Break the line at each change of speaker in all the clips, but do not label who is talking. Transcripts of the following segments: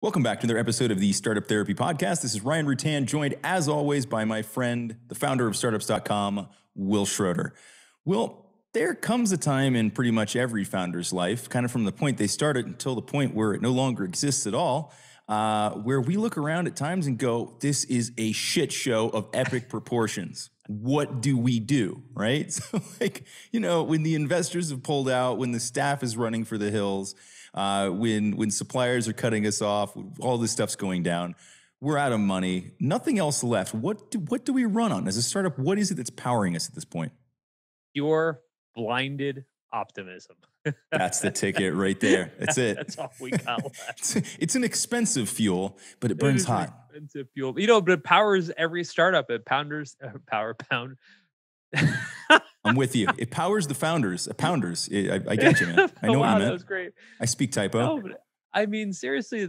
Welcome back to another episode of the Startup Therapy Podcast. This is Ryan Rutan, joined as always by my friend, the founder of startups.com, Will Schroeder. Will, there comes a time in pretty much every founder's life, kind of from the point they started until the point where it no longer exists at all, uh, where we look around at times and go, this is a shit show of epic proportions. What do we do? Right? So, like, you know, when the investors have pulled out, when the staff is running for the hills, uh, when when suppliers are cutting us off, all this stuff's going down. We're out of money. Nothing else left. What do, what do we run on as a startup? What is it that's powering us at this point? Your blinded
optimism.
That's the ticket right there. That's it. That's all we got left. it's an expensive fuel, but it burns hot.
Expensive fuel, you know, but it powers every startup. It pounders uh, power pound.
I'm with you. It powers the founders, uh, pounders. I, I get you, man. I know wow, what you meant. That was great. I speak typo. No,
I mean, seriously,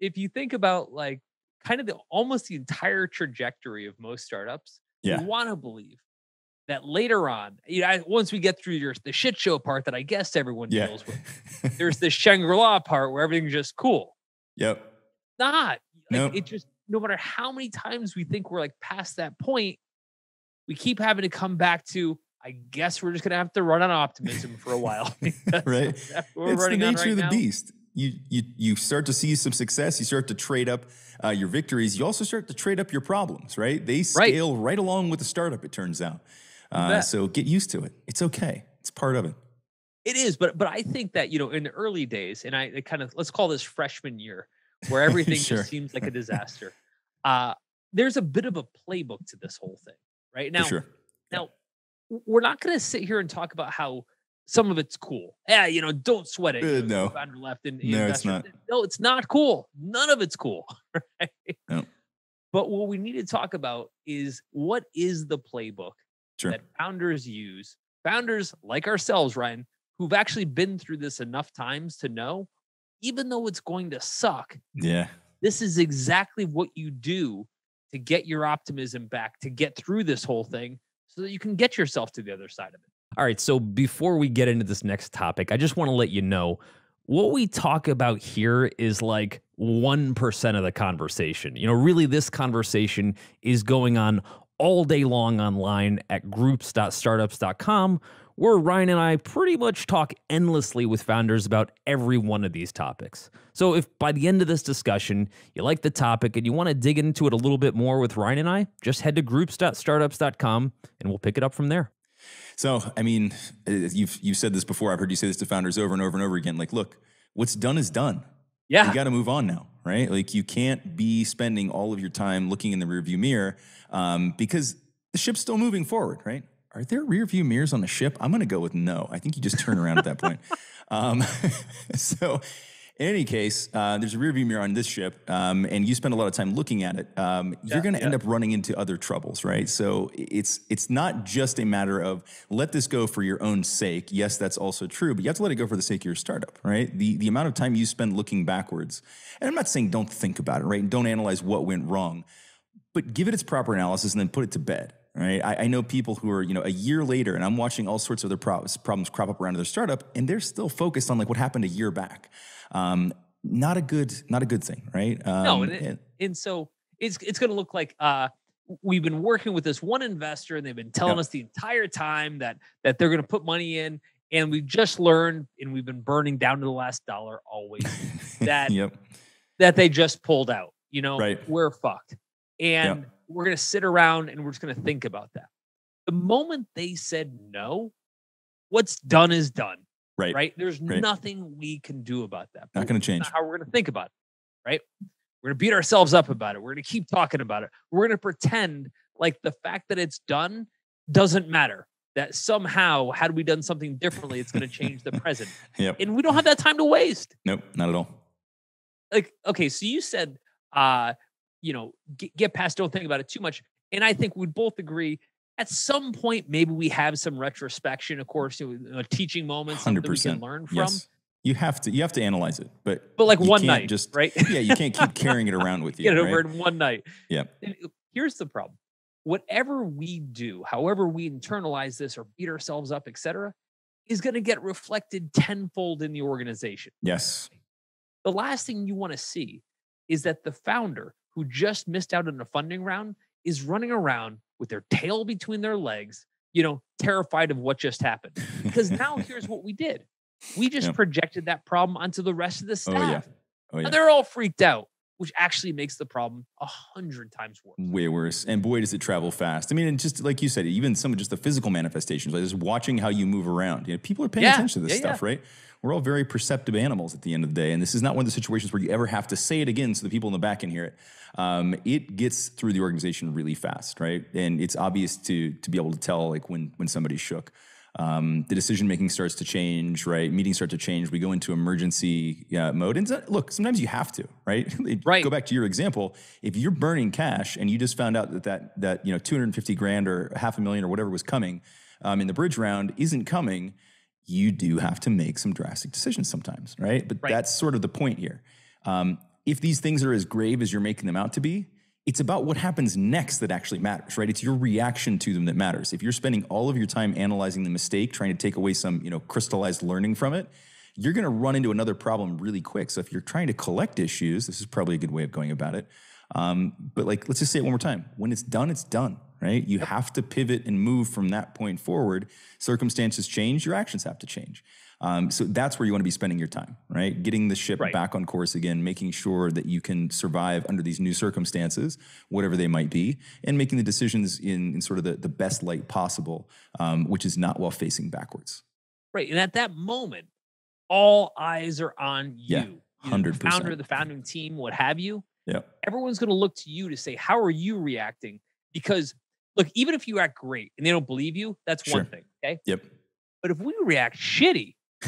if you think about like kind of the almost the entire trajectory of most startups, yeah. you want to believe that later on, you know, once we get through your, the shit show part that I guess everyone yeah. deals with, there's the Shangri La part where everything's just cool. Yep. Not. Like, nope. It just, no matter how many times we think we're like past that point, we keep having to come back to, I guess we're just gonna have to run on optimism for a while.
right, it's the nature right of the now. beast. You you you start to see some success. You start to trade up uh, your victories. You also start to trade up your problems. Right, they scale right, right along with the startup. It turns out. Uh, so get used to it. It's okay. It's part of it.
It is, but but I think that you know in the early days, and I kind of let's call this freshman year, where everything sure. just seems like a disaster. Uh, there's a bit of a playbook to this whole thing, right now. Sure. Now we're not going to sit here and talk about how some of it's cool. Yeah, you know, don't sweat it. Uh, no, founder left and no, it's not. No, it's not cool. None of it's cool. Right? No. But what we need to talk about is what is the playbook sure. that founders use? Founders like ourselves, Ryan, who've actually been through this enough times to know, even though it's going to suck. Yeah, this is exactly what you do to get your optimism back, to get through this whole thing, so that you can get yourself to the other side of it. All right. So before we get into this next topic, I just want to let you know what we talk about here is like 1% of the conversation. You know, really, this conversation is going on all day long online at groups.startups.com where Ryan and I pretty much talk endlessly with founders about every one of these topics. So if by the end of this discussion you like the topic and you want to dig into it a little bit more with Ryan and I, just head to groups.startups.com and we'll pick it up from
there. So, I mean, uh, you've you've said this before. I've heard you say this to founders over and over and over again. Like, look, what's done is done. Yeah. You got to move on now, right? Like, you can't be spending all of your time looking in the rearview mirror um, because the ship's still moving forward, right? are there rear view mirrors on the ship? I'm going to go with no. I think you just turn around at that point. Um, so, in any case, uh, there's a rear view mirror on this ship, um, and you spend a lot of time looking at it. Um, yeah, you're going to yeah. end up running into other troubles, right? So it's it's not just a matter of let this go for your own sake. Yes, that's also true, but you have to let it go for the sake of your startup, right? The the amount of time you spend looking backwards, and I'm not saying don't think about it, right, and don't analyze what went wrong, but give it its proper analysis and then put it to bed right? I, I, know people who are, you know, a year later and I'm watching all sorts of their problems crop up around their startup and they're still focused on like what happened a year back. Um, not a good, not a good thing, right? Um, no, and, it, and,
and so it's, it's going to look like, uh, we've been working with this one investor and they've been telling yep. us the entire time that that they're going to put money in and we just learned and we've been burning down to the last dollar always that yep. that they just pulled out you know right. we're fucked and yep we're going to sit around and we're just going to think about that. The moment they said no, what's done is done. Right. Right. There's right. nothing we can do about that. Not going to change. how we're going to think about it. Right. We're going to beat ourselves up about it. We're going to keep talking about it. We're going to pretend like the fact that it's done doesn't matter. That somehow, had we done something differently, it's going to change the present. yep. And we don't have that time to waste.
Nope, not at all.
Like, okay, so you said uh, you know, get, get past, don't think about it too much. And I think we'd both agree at some point, maybe we have some retrospection, of course, you know, teaching moments 100%. that we can learn from. Yes.
You have to you have to analyze it, but but like one night, just right? yeah, you can't keep carrying it around with you. Get it right? over in one night. Yeah.
Uh, here's the problem: whatever we do, however we internalize this or beat ourselves up, etc., is going to get reflected tenfold in the organization. Yes. The last thing you want to see is that the founder who just missed out on a funding round is running around with their tail between their legs, you know, terrified of what just happened. Because now here's what we did. We just projected that problem onto the rest of the oh, staff. Oh, yeah. Oh, yeah. they're all freaked out which actually makes the problem a hundred times
worse. Way worse. And boy, does it travel fast. I mean, and just like you said, even some of just the physical manifestations, like just watching how you move around. You know, people are paying yeah, attention to this yeah, stuff, yeah. right? We're all very perceptive animals at the end of the day. And this is not one of the situations where you ever have to say it again so the people in the back can hear it. Um, it gets through the organization really fast, right? And it's obvious to to be able to tell like when when somebody's shook um, the decision making starts to change, right? Meetings start to change. We go into emergency uh, mode. And look, sometimes you have to, right? right. Go back to your example. If you're burning cash and you just found out that that that you know 250 grand or half a million or whatever was coming um, in the bridge round isn't coming, you do have to make some drastic decisions sometimes, right? But right. that's sort of the point here. Um, if these things are as grave as you're making them out to be, it's about what happens next that actually matters, right? It's your reaction to them that matters. If you're spending all of your time analyzing the mistake, trying to take away some, you know, crystallized learning from it, you're going to run into another problem really quick. So if you're trying to collect issues, this is probably a good way of going about it. Um, but like, let's just say it one more time. When it's done, it's done, right? You have to pivot and move from that point forward. Circumstances change, your actions have to change. Um, so that's where you want to be spending your time, right? Getting the ship right. back on course again, making sure that you can survive under these new circumstances, whatever they might be, and making the decisions in, in sort of the, the best light possible, um, which is not while facing backwards.
Right. And at that moment, all eyes are on you.
Yeah, 100%. The founder,
the founding team, what have you. Yeah. Everyone's going to look to you to say, how are you reacting? Because look, even if you act great and they don't believe you, that's sure. one thing. Okay. Yep. But if we react shitty,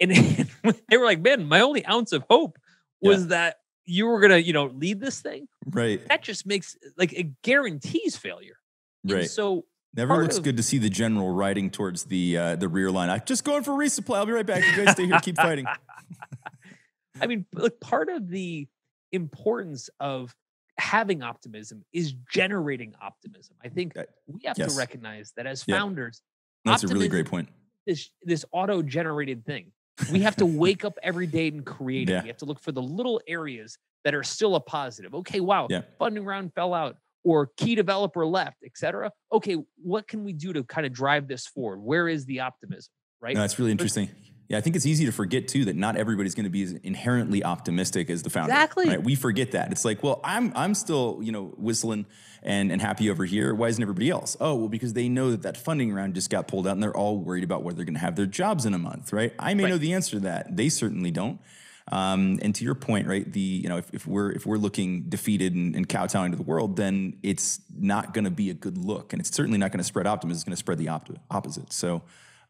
and, they were like, man, my only ounce of hope was yeah. that you were gonna, you know, lead this thing. Right. That just makes like it guarantees failure.
Right. And so never looks of, good to see the general riding towards the uh, the rear line. I'm just going for resupply. I'll be right back. You guys stay here, keep fighting. I mean, like part of the
importance of having optimism is generating optimism. I think uh, we have yes. to recognize that as founders.
That's a really great point
this this auto generated thing. We have to wake up every day and create it. We have to look for the little areas that are still a positive. Okay, wow, yeah. funding round fell out or key developer left, et cetera. Okay, what can we do to kind of drive this forward? Where is the optimism? Right. No, that's really interesting.
But, yeah, I think it's easy to forget too that not everybody's going to be as inherently optimistic as the founder. Exactly. Right? We forget that. It's like, well, I'm I'm still you know whistling and and happy over here. Why isn't everybody else? Oh, well, because they know that that funding round just got pulled out, and they're all worried about whether they're going to have their jobs in a month. Right. I may right. know the answer to that. They certainly don't. Um, and to your point, right? The you know if, if we're if we're looking defeated and, and kowtowing to the world, then it's not going to be a good look, and it's certainly not going to spread optimism. It's going to spread the op- opposite. So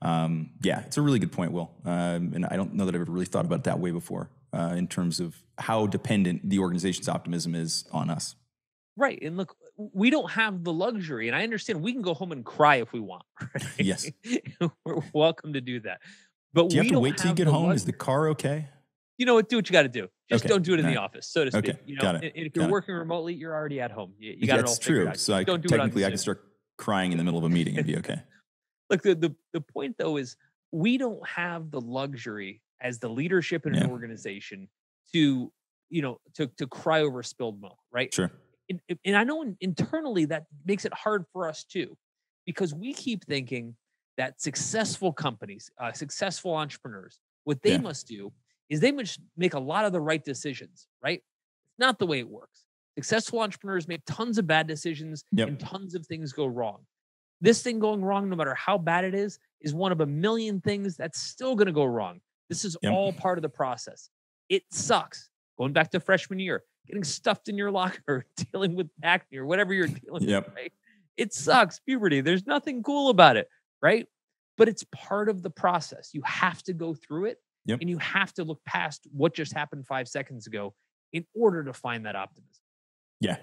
um, yeah, it's a really good point, Will. Um, and I don't know that I've ever really thought about it that way before uh, in terms of how dependent the organization's optimism is on us.
Right. And look, we don't have the luxury. And I understand we can go home and cry if we want. Right? Yes. We're welcome to do that. But do you have to wait till you get home?
Luxury. Is the car okay?
You know what? Do what you got to do. Just okay. don't do it in the office,
so to speak. Okay. You know, got it. And, and if you're working
remotely, you're already at home. You, you got That's it all true. So I, technically, I can
start crying in the middle of a meeting and be okay.
Like the, the, the point though is we don't have the luxury as the leadership in yeah. an organization to, you know, to, to cry over spilled milk, right? Sure. And, and I know internally that makes it hard for us too, because we keep thinking that successful companies, uh, successful entrepreneurs, what they yeah. must do is they must make a lot of the right decisions, right? It's not the way it works. Successful entrepreneurs make tons of bad decisions yep. and tons of things go wrong. This thing going wrong, no matter how bad it is, is one of a million things that's still going to go wrong. This is yep. all part of the process. It sucks. Going back to freshman year, getting stuffed in your locker, dealing with acne or whatever you're dealing yep. with. Right? It sucks, puberty. There's nothing cool about it, right? But it's part of the process. You have to go through it yep. and you have to look past what just happened five seconds ago in order to find that optimism.
Yeah.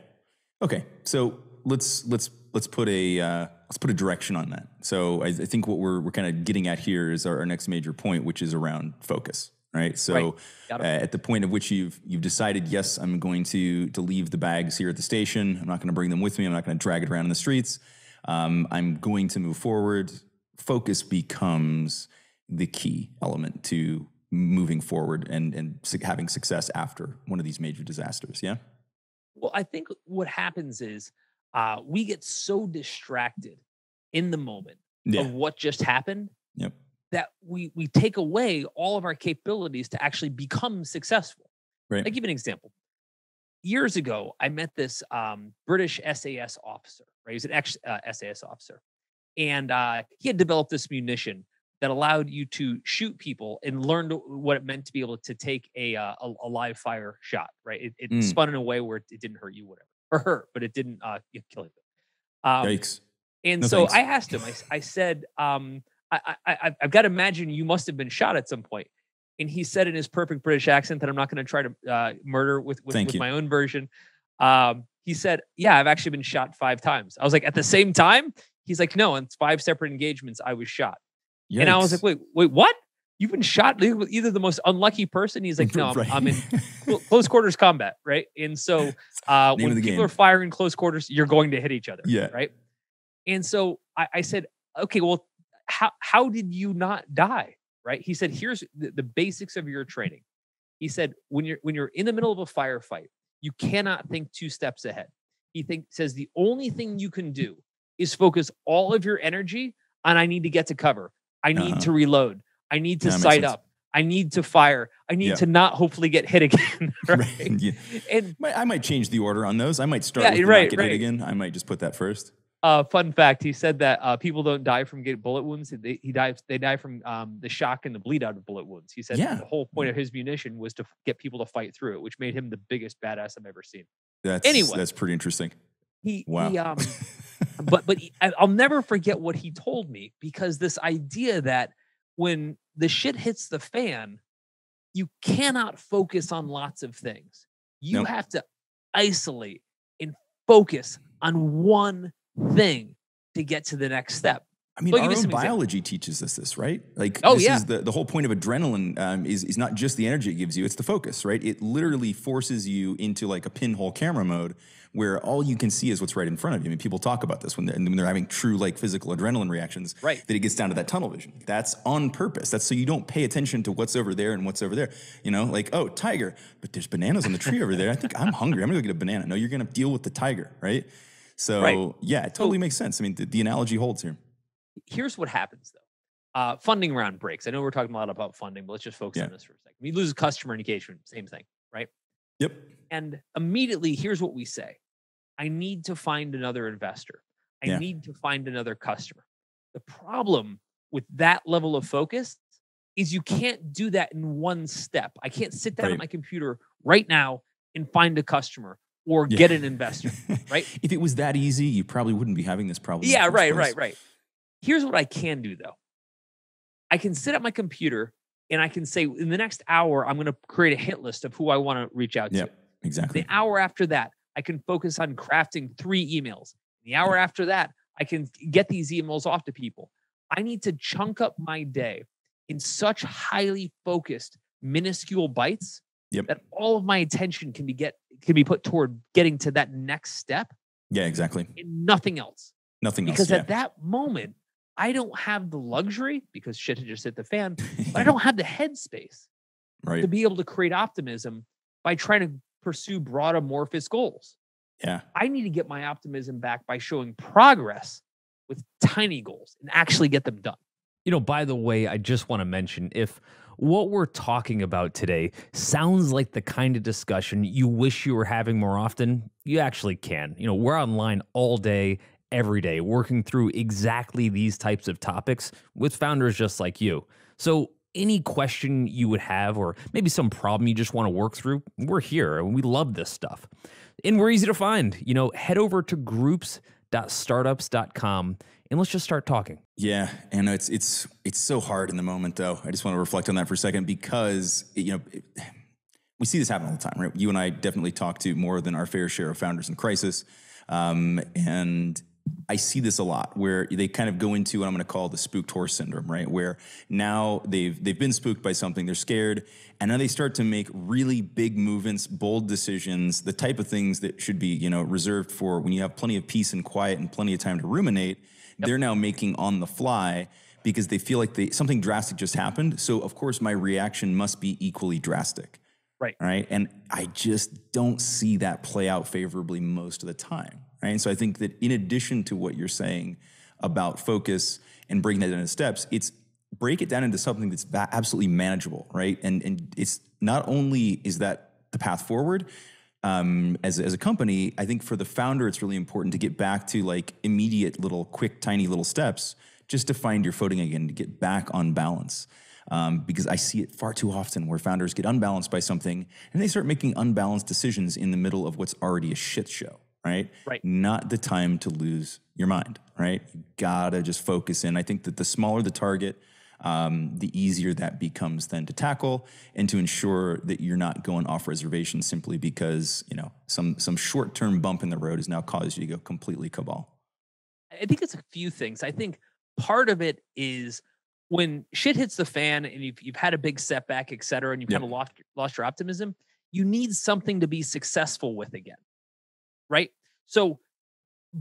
Okay. So let's let's let's put a uh, let's put a direction on that. So I, I think what we're we're kind of getting at here is our, our, next major point, which is around focus. Right. So right. Uh, at the point of which you've you've decided, yes, I'm going to to leave the bags here at the station. I'm not going to bring them with me. I'm not going to drag it around in the streets. Um, I'm going to move forward. Focus becomes the key element to moving forward and and having success after one of these major disasters. Yeah.
Well, I think what happens is uh, we get so distracted in the moment yeah. of what just happened yep. that we we take away all of our capabilities to actually become successful. Right. I give you an example. Years ago, I met this um, British SAS officer. Right, he was an ex uh, SAS officer, and uh, he had developed this munition that allowed you to shoot people and learned what it meant to be able to take a uh, a, a, live fire shot. Right, it, it mm. spun in a way where it, it didn't hurt you, whatever or her, but it didn't uh, kill him. Um, Yikes. And no so thanks. I asked him, I, I said, um, I, I, I've got to imagine you must have been shot at some point. And he said in his perfect British accent that I'm not going to try to uh, murder with, with, with my own version. Um, he said, Yeah, I've actually been shot five times. I was like, At the same time? He's like, No, on five separate engagements, I was shot. Yikes. And I was like, Wait, wait, what? you've been shot with either the most unlucky person. He's like, no, I'm, right. I'm in close quarters combat, right? And so uh, when people game. are firing close quarters, you're going to hit each other, yeah, right. And so I, I, said, okay, well, how how did you not die, right? He said, here's the, the basics of your training. He said, when you're when you're in the middle of a firefight, you cannot think two steps ahead. He think, says the only thing you can do is focus all of your energy on I need to get to cover. I need uh-huh. to reload. I need to yeah, sight up. I need to fire. I need yeah. to not hopefully get hit again.
right. yeah. And I might change the order on those. I might start yeah, with right, not get right. hit again. I might just put that first.
Uh, fun fact: He said that uh, people don't die from get bullet wounds. They, he dies. They die from um, the shock and the bleed out of bullet wounds. He said yeah. the whole point of his munition was to get people to fight through it, which made him the biggest badass I've ever seen. That's anyway. That's
pretty interesting. He wow. He,
um, but but he, I'll never forget what he told me because this idea that when the shit hits the fan, you cannot focus on lots of things. You nope. have to isolate and focus on one thing to get to the next step. I mean, our own biology
example. teaches us this, right? Like, oh, yeah. the, the whole point of adrenaline um, is, is not just the energy it gives you, it's the focus, right? It literally forces you into like a pinhole camera mode where all you can see is what's right in front of you. I mean, people talk about this when they're, when they're having true like physical adrenaline reactions, right. that it gets down to that tunnel vision. That's on purpose. That's so you don't pay attention to what's over there and what's over there. You know, like, oh, tiger, but there's bananas on the tree over there. I think I'm hungry. I'm gonna go get a banana. No, you're gonna deal with the tiger, right? So, right. yeah, it totally makes sense. I mean, the, the analogy holds here here's what happens
though. Uh, funding round breaks. I know we're talking a lot about funding, but let's just focus yeah. on this for a second. We lose customer engagement, same thing, right? Yep. And immediately, here's what we say I need to find another investor. I yeah. need to find another customer. The problem with that level of focus is you can't do that in one step. I can't sit down right. on my computer right now and find a customer or yeah. get an investor,
right? if it was that easy, you probably wouldn't be having this problem. Yeah, right, right, right.
Here's what I can do though I can sit at my computer and I can say, in the next hour, I'm going to create a hit list of who I want to reach out yep, to. Exactly. The hour after that, I can focus on crafting three emails. The hour yep. after that, I can get these emails off to people. I need to chunk up my day in such highly focused, minuscule bites yep. that all of my attention can be get can be put toward getting to that next step. Yeah, exactly. And nothing else. Nothing because else. Because at that moment, I don't have the luxury because shit had just hit the fan, but I don't have the headspace right. to be able to create optimism by trying to pursue broad amorphous goals. Yeah. I need to get my optimism back by showing progress with tiny goals and actually get them done. You know, by the way, I just want to mention if what we're talking about today sounds like the kind of discussion you wish you were having more often, you actually can. You know, we're online all day every day working through exactly these types of topics with founders just like you. So, any question you would have, or maybe some problem you just want to work through, we're here and we love this stuff. And we're easy to find. You know, head over to groups.startups.com and let's just start talking.
Yeah, and it's it's it's so hard in the moment though. I just want to reflect on that for a second because you know we see this happen all the time, right? You and I definitely talk to more than our fair share of founders in crisis, um, and I see this a lot where they kind of go into what I'm going to call the spooked horse syndrome, right? Where now they've they've been spooked by something, they're scared, and now they start to make really big movements, bold decisions, the type of things that should be, you know, reserved for when you have plenty of peace and quiet and plenty of time to ruminate. Yep. They're now making on the fly because they feel like they, something drastic just happened, so of course my reaction must be equally drastic. Right. Right? And I just don't see that play out favorably most of the time right? And so I think that in addition to what you're saying about focus and breaking that down into steps, it's break it down into something that's absolutely manageable, right? And and it's not only is that the path forward. Um, as, as a company, I think for the founder, it's really important to get back to like immediate little, quick, tiny little steps just to find your footing again, to get back on balance. Um, because I see it far too often where founders get unbalanced by something and they start making unbalanced decisions in the middle of what's already a shit show right? Right. Not the time to lose your mind, right? You gotta just focus in. I think that the smaller the target, um, the easier that becomes then to tackle and to ensure that you're not going off reservation simply because you know some some short term bump in the road has now caused you to go completely cabal.
I think it's a few things. I think part of it is when shit hits the fan and you've you've had a big setback, et cetera, and you've yep. kind of lost lost your optimism. You need something to be successful with again right? So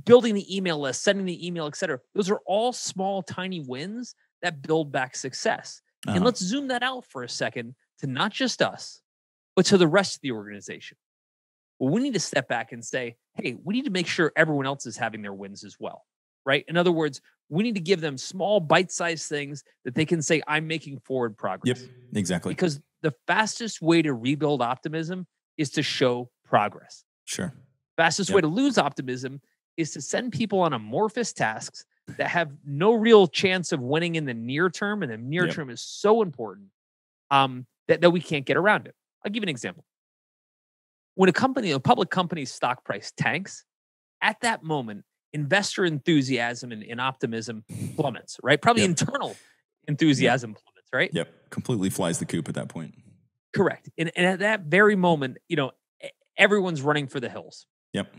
building the email list, sending the email, etc. Those are all small, tiny wins that build back success. Uh-huh. And let's zoom that out for a second to not just us, but to the rest of the organization. Well, we need to step back and say, hey, we need to make sure everyone else is having their wins as well, right? In other words, we need to give them small, bite sized things that they can say, I'm making forward progress. Yep, exactly. Because the fastest way to rebuild optimism is to show progress. Sure. Fastest yep. way to lose optimism is to send people on amorphous tasks that have no real chance of winning in the near term, and the near yep. term is so important um, that, that we can't get around it. I'll give you an example. When a company, a public company's stock price tanks, at that moment, investor enthusiasm and, and optimism plummets, right? Probably yep. internal mm-hmm. enthusiasm plummets, right?
Yep. Completely flies the coop at that point.
Correct. And, and at that very moment, you know, everyone's running for the hills, Yep.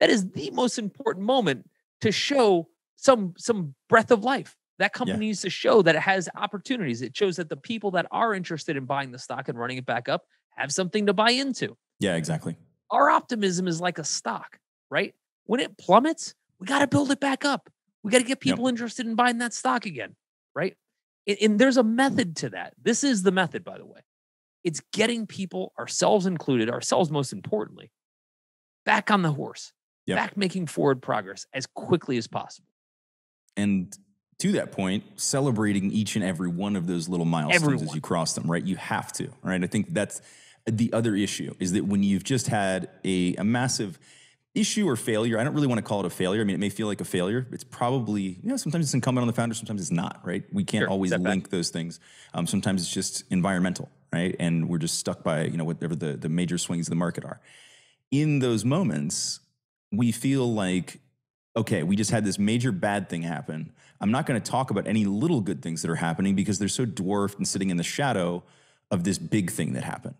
That is the most important moment to show some some breath of life. That company yeah. needs to show that it has opportunities. It shows that the people that are interested in buying the stock and running it back up have something to buy into. Yeah, exactly. Our optimism is like a stock, right? When it plummets, we got to build it back up. We got to get people yep. interested in buying that stock again, right? And, and there's a method to that. This is the method, by the way. It's getting people, ourselves included, ourselves most importantly, back on the horse, yep. back making forward progress as quickly as possible.
And to that point, celebrating each and every one of those little milestones Everyone. as you cross them, right? You have to, right? I think that's the other issue is that when you've just had a, a massive issue or failure, I don't really want to call it a failure. I mean, it may feel like a failure. It's probably, you know, sometimes it's incumbent on the founder, sometimes it's not, right? We can't sure, always link back. those things. Um, sometimes it's just environmental, right? And we're just stuck by, you know, whatever the, the major swings of the market are in those moments, we feel like, okay, we just had this major bad thing happen. I'm not going to talk about any little good things that are happening because they're so dwarfed and sitting in the shadow of this big thing that happened.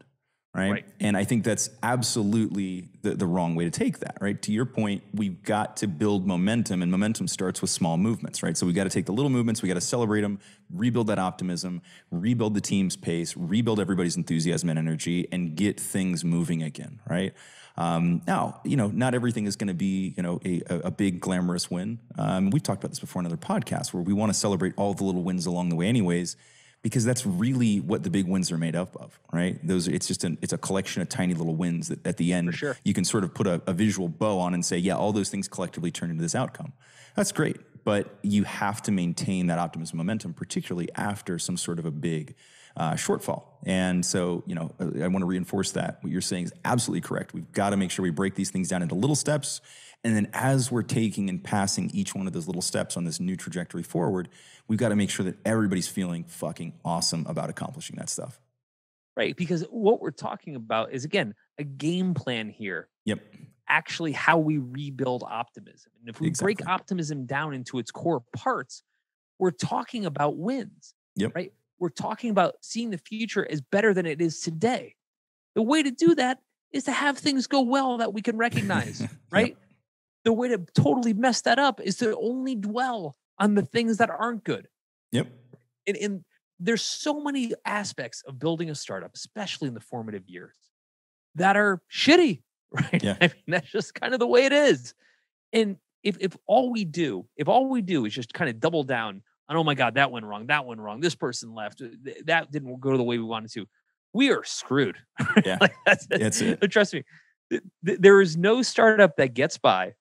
Right? right? And I think that's absolutely the, the wrong way to take that, right? To your point, we've got to build momentum, and momentum starts with small movements, right? So we have got to take the little movements, we got to celebrate them, rebuild that optimism, rebuild the team's pace, rebuild everybody's enthusiasm and energy, and get things moving again, right? Um, now, you know, not everything is going to be, you know, a, a big glamorous win. Um, we've talked about this before in other podcasts where we want to celebrate all the little wins along the way, anyways, because that's really what the big wins are made up of, right? Those, it's just an, it's a collection of tiny little wins that at the end sure. you can sort of put a, a visual bow on and say, yeah, all those things collectively turn into this outcome. That's great, but you have to maintain that optimism momentum, particularly after some sort of a big uh, shortfall. And so, you know, I, want to reinforce that. What you're saying is absolutely correct. We've got to make sure we break these things down into little steps. And then as we're taking and passing each one of those little steps on this new trajectory forward, we've got to make sure that everybody's feeling fucking awesome about accomplishing that stuff.
Right. Because what we're talking about is, again, a game plan here. Yep actually how we rebuild optimism. And if we exactly. break optimism down into its core parts, we're talking about wins. Yep. Right we're talking about seeing the future as better than it is today. The way to do that is to have things go well that we can recognize, right? Yep. The way to totally mess that up is to only dwell on the things that aren't good. Yep. And, and there's so many aspects of building a startup, especially in the formative years, that are shitty, right? Yeah. I mean, that's just kind of the way it is. And if if all we do, if all we do is just kind of double down on, oh my God, that went wrong, that went wrong, this person left, uh, that didn't go the way we wanted to. We are screwed. Yeah. like that's, that's, it. Trust me, there is no startup that gets by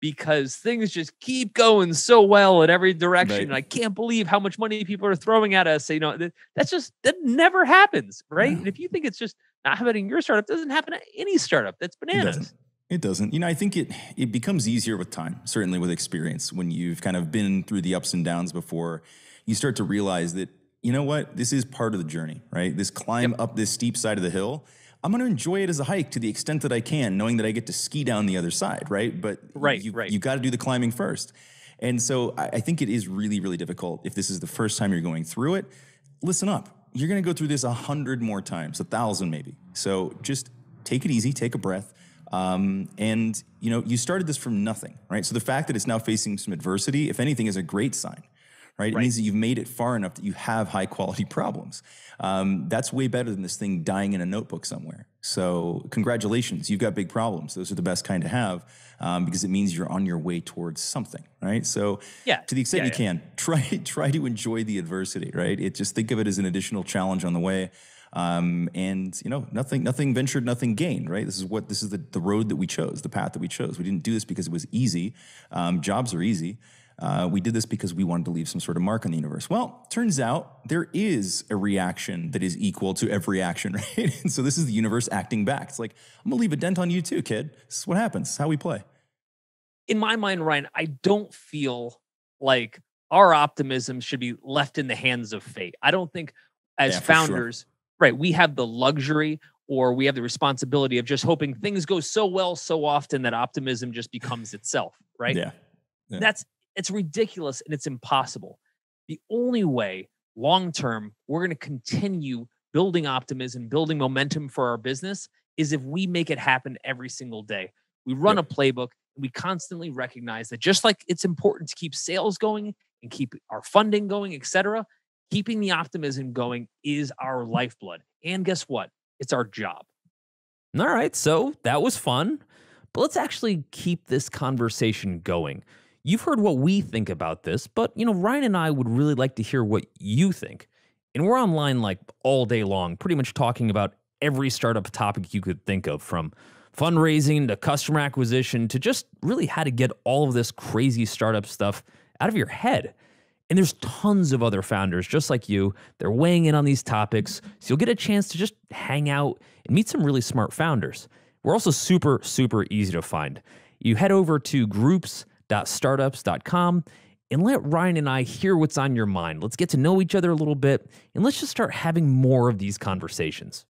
because things just keep going so well in every direction. Right. And I can't believe how much money people are throwing at us. You know, that's just, that never happens, right? Yeah. And if you think it's just not happening in your startup, doesn't happen at any startup.
That's bananas. It doesn't. You know, I think it it becomes easier with time, certainly with experience when you've kind of been through the ups and downs before, you start to realize that you know what, this is part of the journey, right? This climb yep. up this steep side of the hill. I'm going to enjoy it as a hike to the extent that I can, knowing that I get to ski down the other side, right? But right, you, right. you got to do the climbing first. And so I, I think it is really, really difficult if this is the first time you're going through it. Listen up. You're going to go through this a hundred more times, a thousand maybe. So just take it easy, take a breath um, and you know, you started this from nothing, right? So the fact that it's now facing some adversity, if anything, is a great sign. Right? right? It means that you've made it far enough that you have high quality problems. Um, that's way better than this thing dying in a notebook somewhere. So, congratulations, you've got big problems. Those are the best kind to have um, because it means you're on your way towards something, right? So,
yeah, to the extent yeah, you yeah. can,
try try to enjoy the adversity, right? It just think of it as an additional challenge on the way. Um, and you know, nothing, nothing ventured, nothing gained, right? This is what this is the, the road that we chose, the path that we chose. We didn't do this because it was easy. Um, jobs are easy. Uh, we did this because we wanted to leave some sort of mark on the universe. Well, turns out there is a reaction that is equal to every action, right? and so this is the universe acting back. It's like, I'm gonna leave a dent on you too, kid. This is what happens, this is how we play.
In my mind, Ryan, I don't feel like our optimism should be left in the hands of fate. I don't think as yeah, founders, sure right we have the luxury or we have the responsibility of just hoping things go so well so often that optimism just becomes itself right yeah. yeah. that's it's ridiculous and it's impossible the only way long term we're going to continue building optimism building momentum for our business is if we make it happen every single day we run yep. a playbook and we constantly recognize that just like it's important to keep sales going and keep our funding going etc keeping the optimism going is our lifeblood. And guess what? It's our job. All right. So that was fun. But let's actually keep this conversation going. You've heard what we think about this, but you know, Ryan and I would really like to hear what you think. And we're online like all day long, pretty much talking about every startup topic you could think of from fundraising to customer acquisition to just really how to get all of this crazy startup stuff out of your head. And there's tons of other founders just like you. They're weighing in on these topics. So you'll get a chance to just hang out and meet some really smart founders. We're also super, super easy to find. You head over to groups.startups.com and let Ryan and I hear what's on your mind. Let's get to know each other a little bit and let's just start having more of these conversations.